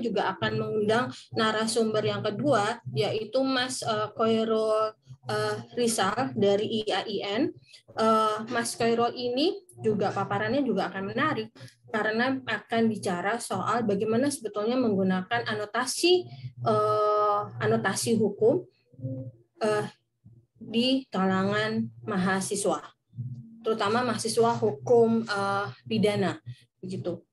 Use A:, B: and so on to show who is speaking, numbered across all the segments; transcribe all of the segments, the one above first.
A: juga akan mengundang narasumber yang kedua, yaitu Mas uh, Rizal dari IAIN. Eh, Mas Koiro ini juga paparannya juga akan menarik karena akan bicara soal bagaimana sebetulnya menggunakan anotasi uh, anotasi hukum uh, di kalangan mahasiswa, terutama mahasiswa hukum uh, pidana, begitu.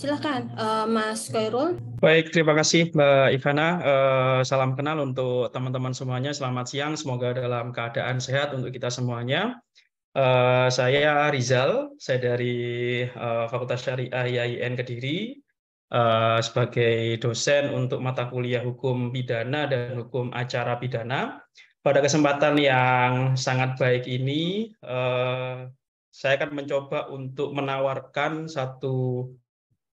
A: Silakan, uh, Mas Koirul.
B: Baik, terima kasih Mbak Ivana. Uh, salam kenal untuk teman-teman semuanya. Selamat siang. Semoga dalam keadaan sehat untuk kita semuanya. Uh, saya Rizal, saya dari uh, Fakultas Syariah IAIN Kediri uh, sebagai dosen untuk mata kuliah hukum pidana dan hukum acara pidana. Pada kesempatan yang sangat baik ini, uh, saya akan mencoba untuk menawarkan satu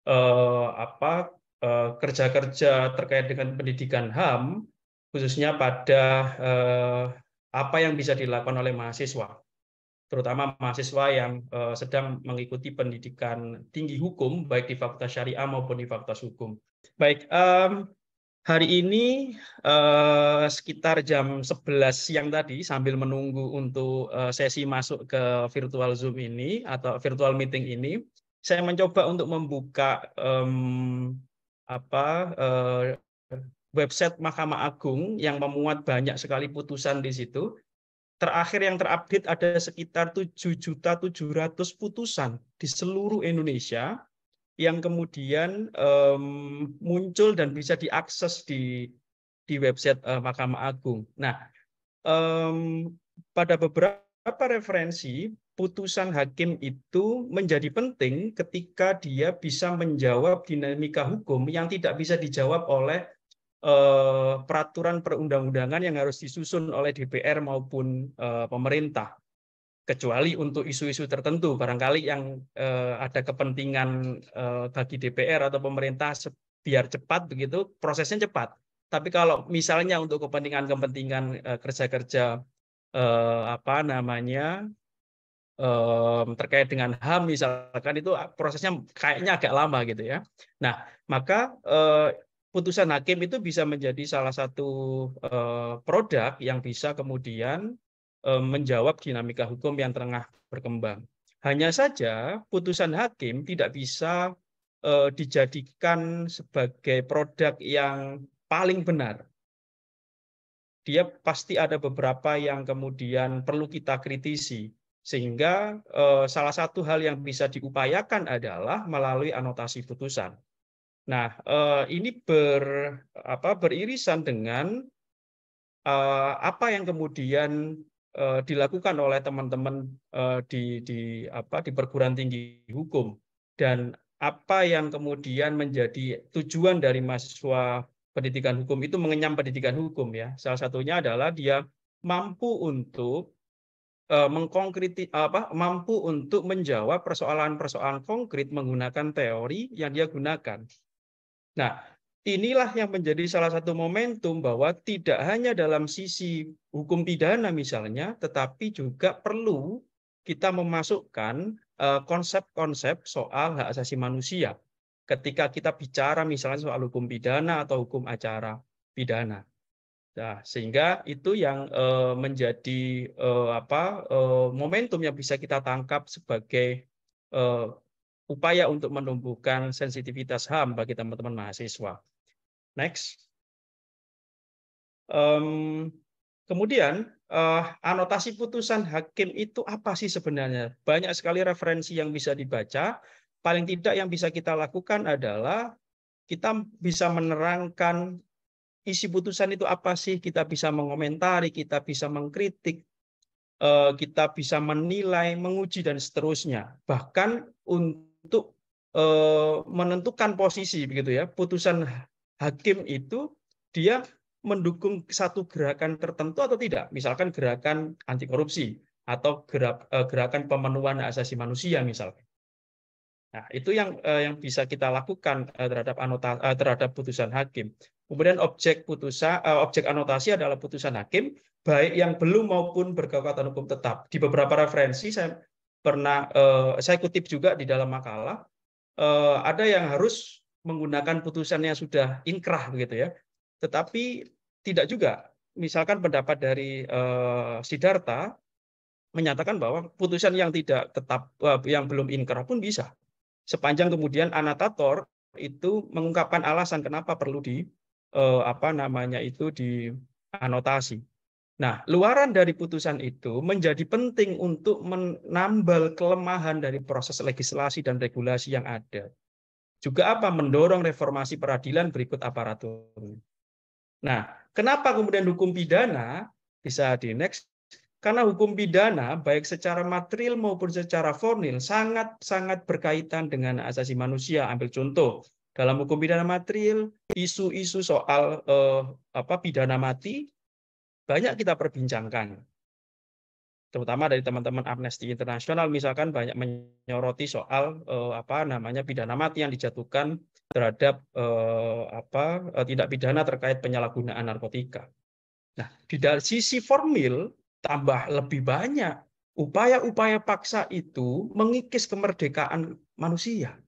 B: eh, apa eh, kerja-kerja eh, terkait dengan pendidikan HAM khususnya pada eh, apa yang bisa dilakukan oleh mahasiswa terutama mahasiswa yang eh, sedang mengikuti pendidikan tinggi hukum baik di Fakultas Syariah maupun di Fakultas Hukum. Baik, um, hari ini eh, sekitar jam 11 siang tadi sambil menunggu untuk eh, sesi masuk ke virtual Zoom ini atau virtual meeting ini, saya mencoba untuk membuka um, apa uh, website Mahkamah Agung yang memuat banyak sekali putusan di situ. Terakhir yang terupdate ada sekitar 7.700 putusan di seluruh Indonesia yang kemudian um, muncul dan bisa diakses di di website uh, Mahkamah Agung. Nah, um, pada beberapa referensi putusan hakim itu menjadi penting ketika dia bisa menjawab dinamika hukum yang tidak bisa dijawab oleh eh, peraturan perundang-undangan yang harus disusun oleh DPR maupun eh, pemerintah kecuali untuk isu-isu tertentu barangkali yang eh, ada kepentingan bagi DPR atau pemerintah biar cepat begitu prosesnya cepat tapi kalau misalnya untuk kepentingan-kepentingan kerja-kerja apa namanya um, terkait dengan HAM misalkan itu ah, prosesnya kayaknya agak lama gitu ya. Nah, maka uh, putusan hakim itu bisa menjadi salah satu uh, produk yang bisa kemudian uh, menjawab dinamika hukum yang tengah berkembang. Hanya saja putusan hakim tidak bisa uh, dijadikan sebagai produk yang paling benar dia pasti ada beberapa yang kemudian perlu kita kritisi. Sehingga eh, salah satu hal yang bisa diupayakan adalah melalui anotasi putusan. Nah, eh, ini ber apa beririsan dengan eh, apa yang kemudian eh, dilakukan oleh teman-teman eh, di di di perguruan tinggi hukum dan apa yang kemudian menjadi tujuan dari mahasiswa pendidikan hukum itu mengenyam pendidikan hukum ya. Salah satunya adalah dia mampu untuk Eh, mengkonkreti apa mampu untuk menjawab persoalan-persoalan konkret menggunakan teori yang dia gunakan. Nah, inilah yang menjadi salah satu momentum bahwa tidak hanya dalam sisi hukum pidana misalnya, tetapi juga perlu kita memasukkan eh, konsep-konsep soal hak asasi manusia ketika kita bicara misalnya soal hukum pidana atau hukum acara pidana. Nah, sehingga itu yang uh, menjadi uh, apa uh, momentum yang bisa kita tangkap sebagai uh, upaya untuk menumbuhkan sensitivitas HAM bagi teman-teman mahasiswa. Next. Um, kemudian uh, anotasi putusan hakim itu apa sih sebenarnya? Banyak sekali referensi yang bisa dibaca. Paling tidak yang bisa kita lakukan adalah kita bisa menerangkan isi putusan itu apa sih? Kita bisa mengomentari, kita bisa mengkritik, eh, kita bisa menilai, menguji dan seterusnya. Bahkan untuk eh, menentukan posisi begitu ya. Putusan hakim itu dia mendukung satu gerakan tertentu atau tidak, misalkan gerakan anti korupsi atau eh, gerakan pemenuhan asasi manusia misalnya Nah, itu yang eh, yang bisa kita lakukan eh, terhadap anotasi eh, terhadap putusan hakim. Kemudian objek putusan eh, objek anotasi adalah putusan hakim baik yang belum maupun berkekuatan hukum tetap. Di beberapa referensi saya pernah eh, saya kutip juga di dalam makalah eh, ada yang harus menggunakan putusan yang sudah inkrah begitu ya. Tetapi tidak juga. Misalkan pendapat dari eh, Sidarta menyatakan bahwa putusan yang tidak tetap eh, yang belum inkrah pun bisa sepanjang kemudian anatator itu mengungkapkan alasan kenapa perlu di eh, apa namanya itu di anotasi. Nah, luaran dari putusan itu menjadi penting untuk menambal kelemahan dari proses legislasi dan regulasi yang ada. Juga apa mendorong reformasi peradilan berikut aparatur. Nah, kenapa kemudian hukum pidana bisa di next karena hukum pidana baik secara material maupun secara formal sangat-sangat berkaitan dengan asasi manusia. Ambil contoh, dalam hukum pidana material, isu-isu soal eh, apa pidana mati banyak kita perbincangkan. Terutama dari teman-teman Amnesty International misalkan banyak menyoroti soal eh, apa namanya pidana mati yang dijatuhkan terhadap eh, apa eh, tindak pidana terkait penyalahgunaan narkotika. Nah, di dalam sisi formil tambah lebih banyak. Upaya-upaya paksa itu mengikis kemerdekaan manusia.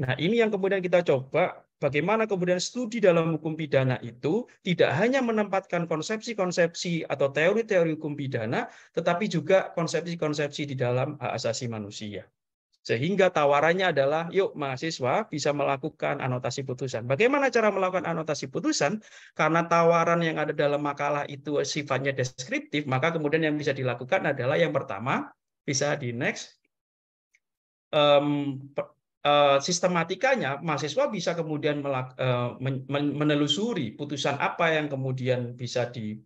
B: Nah, ini yang kemudian kita coba bagaimana kemudian studi dalam hukum pidana itu tidak hanya menempatkan konsepsi-konsepsi atau teori-teori hukum pidana, tetapi juga konsepsi-konsepsi di dalam hak asasi manusia. Sehingga tawarannya adalah, yuk mahasiswa bisa melakukan anotasi putusan. Bagaimana cara melakukan anotasi putusan? Karena tawaran yang ada dalam makalah itu sifatnya deskriptif, maka kemudian yang bisa dilakukan adalah yang pertama, bisa di next, um, sistematikanya mahasiswa bisa kemudian eh, menelusuri putusan apa yang kemudian bisa di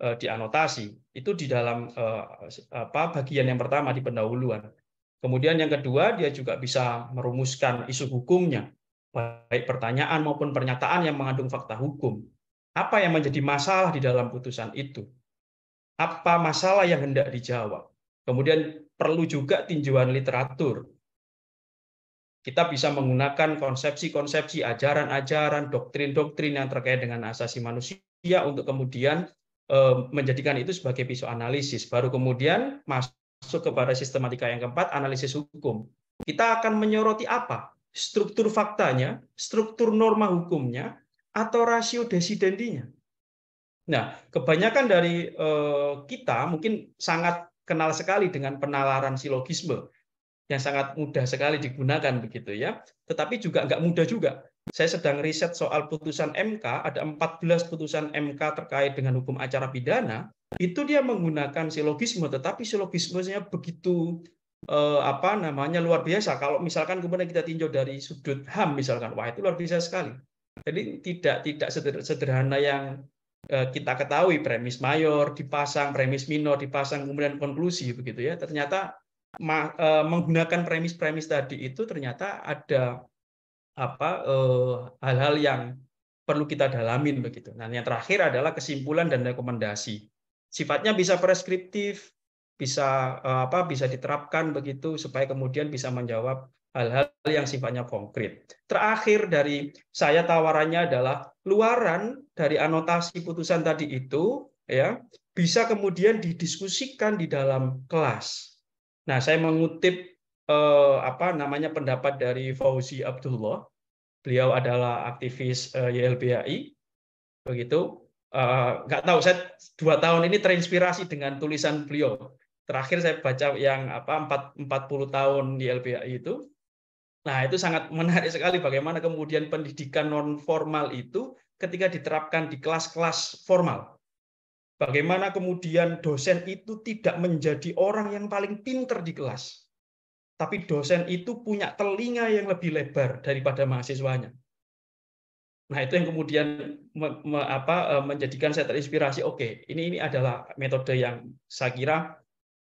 B: eh, dianotasi itu di dalam apa bagian yang pertama di pendahuluan Kemudian yang kedua, dia juga bisa merumuskan isu hukumnya, baik pertanyaan maupun pernyataan yang mengandung fakta hukum. Apa yang menjadi masalah di dalam putusan itu? Apa masalah yang hendak dijawab? Kemudian perlu juga tinjauan literatur. Kita bisa menggunakan konsepsi-konsepsi, ajaran-ajaran, doktrin-doktrin yang terkait dengan asasi manusia untuk kemudian eh, menjadikan itu sebagai pisau analisis. Baru kemudian masuk masuk kepada sistematika yang keempat, analisis hukum. Kita akan menyoroti apa? Struktur faktanya, struktur norma hukumnya, atau rasio desidentinya Nah, kebanyakan dari eh, kita mungkin sangat kenal sekali dengan penalaran silogisme yang sangat mudah sekali digunakan begitu ya. Tetapi juga nggak mudah juga. Saya sedang riset soal putusan MK, ada 14 putusan MK terkait dengan hukum acara pidana itu dia menggunakan silogisme, tetapi silogismenya begitu eh, apa namanya luar biasa. Kalau misalkan kemudian kita tinjau dari sudut ham misalkan, wah itu luar biasa sekali. Jadi tidak tidak sederhana yang eh, kita ketahui premis mayor dipasang, premis minor dipasang, kemudian konklusi begitu ya. Ternyata ma, eh, menggunakan premis-premis tadi itu ternyata ada apa eh, hal-hal eh, yang perlu kita dalamin begitu. Nah, yang terakhir adalah kesimpulan dan rekomendasi sifatnya bisa preskriptif, bisa eh, apa bisa diterapkan begitu supaya kemudian bisa menjawab hal-hal yang sifatnya konkret. Terakhir dari saya tawarannya adalah luaran dari anotasi putusan tadi itu ya bisa kemudian didiskusikan di dalam kelas. Nah, saya mengutip eh, apa namanya pendapat dari Fauzi Abdullah. Beliau adalah aktivis eh, YLBHI begitu Eh, nggak uh, tahu saya dua tahun ini terinspirasi dengan tulisan beliau terakhir saya baca yang apa empat 40 tahun di LBI itu nah itu sangat menarik sekali bagaimana kemudian pendidikan non formal itu ketika diterapkan di kelas-kelas formal bagaimana kemudian dosen itu tidak menjadi orang yang paling pinter di kelas tapi dosen itu punya telinga yang lebih lebar daripada mahasiswanya Nah, itu yang kemudian me, me, apa, e, menjadikan saya terinspirasi, oke, okay, ini ini adalah metode yang saya kira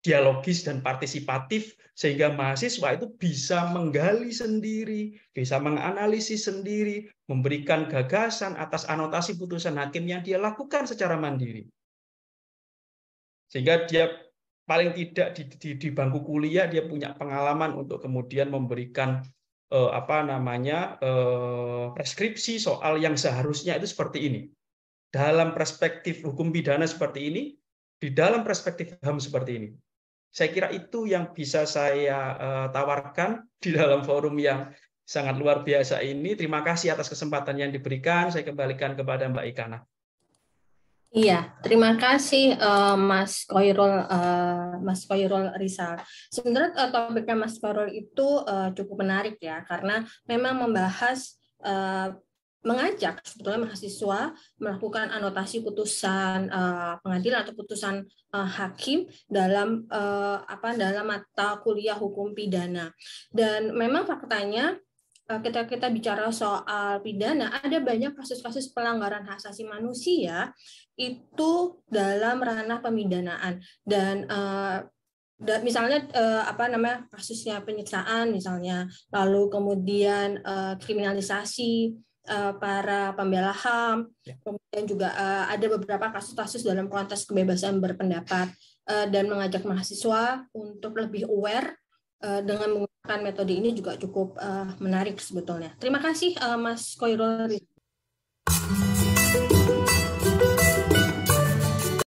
B: dialogis dan partisipatif sehingga mahasiswa itu bisa menggali sendiri, bisa menganalisis sendiri, memberikan gagasan atas anotasi putusan hakim yang dia lakukan secara mandiri. Sehingga dia paling tidak di, di, di bangku kuliah dia punya pengalaman untuk kemudian memberikan eh, apa namanya eh, preskripsi soal yang seharusnya itu seperti ini. Dalam perspektif hukum pidana seperti ini, di dalam perspektif HAM seperti ini. Saya kira itu yang bisa saya eh, tawarkan di dalam forum yang sangat luar biasa ini. Terima kasih atas kesempatan yang diberikan. Saya kembalikan kepada Mbak Ikana.
A: Iya, terima kasih uh, Mas Koirul uh, Mas Koirul Rizal. Sebenarnya uh, topiknya Mas Koirul itu uh, cukup menarik ya karena memang membahas uh, mengajak sebetulnya mahasiswa melakukan anotasi putusan uh, pengadilan atau putusan uh, hakim dalam uh, apa dalam mata kuliah hukum pidana. Dan memang faktanya Eh, kita kita bicara soal pidana, ada banyak kasus-kasus pelanggaran hak asasi manusia itu dalam ranah pemidanaan dan eh, misalnya eh, apa namanya kasusnya penyiksaan misalnya lalu kemudian kriminalisasi para pembela ham ya. kemudian juga ada beberapa kasus-kasus dalam konteks kebebasan berpendapat dan mengajak mahasiswa untuk lebih aware dengan menggunakan metode ini juga cukup uh, menarik sebetulnya. Terima kasih uh, Mas Koirul.